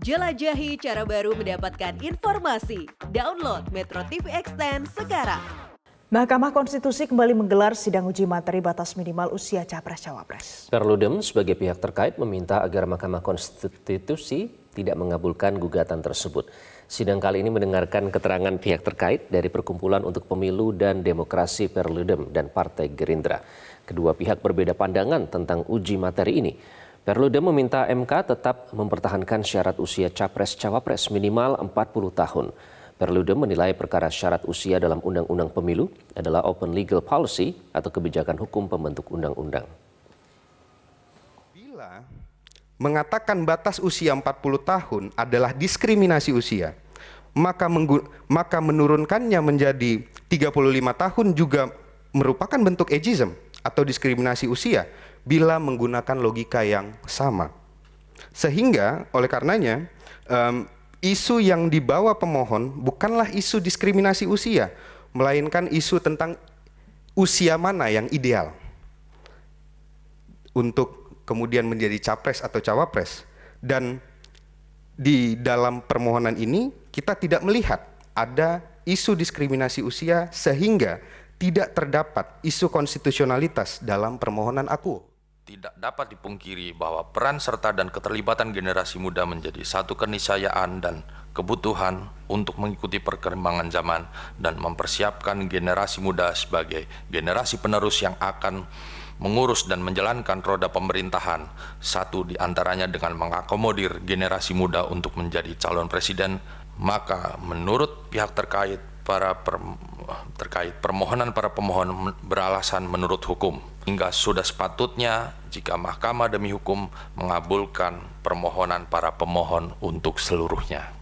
Jelajahi cara baru mendapatkan informasi. Download Metro TV Extend sekarang. Mahkamah Konstitusi kembali menggelar sidang uji materi batas minimal usia capres-cawapres. Perludem sebagai pihak terkait meminta agar Mahkamah Konstitusi tidak mengabulkan gugatan tersebut. Sidang kali ini mendengarkan keterangan pihak terkait dari Perkumpulan untuk Pemilu dan Demokrasi Perludem dan Partai Gerindra. Kedua pihak berbeda pandangan tentang uji materi ini. Perludem meminta MK tetap mempertahankan syarat usia capres-cawapres minimal 40 tahun. Perludem menilai perkara syarat usia dalam Undang-Undang Pemilu adalah open legal policy atau kebijakan hukum pembentuk undang-undang. Bila mengatakan batas usia 40 tahun adalah diskriminasi usia, maka maka menurunkannya menjadi 35 tahun juga merupakan bentuk ageism atau diskriminasi usia bila menggunakan logika yang sama. Sehingga oleh karenanya um, isu yang dibawa pemohon bukanlah isu diskriminasi usia, melainkan isu tentang usia mana yang ideal untuk kemudian menjadi capres atau cawapres. Dan di dalam permohonan ini kita tidak melihat ada isu diskriminasi usia sehingga tidak terdapat isu konstitusionalitas dalam permohonan aku. Tidak dapat dipungkiri bahwa peran serta dan keterlibatan generasi muda menjadi satu keniscayaan dan kebutuhan untuk mengikuti perkembangan zaman dan mempersiapkan generasi muda sebagai generasi penerus yang akan mengurus dan menjalankan roda pemerintahan, satu di antaranya dengan mengakomodir generasi muda untuk menjadi calon presiden, maka menurut pihak terkait para terkait permohonan para pemohon beralasan menurut hukum hingga sudah sepatutnya jika mahkamah demi hukum mengabulkan permohonan para pemohon untuk seluruhnya.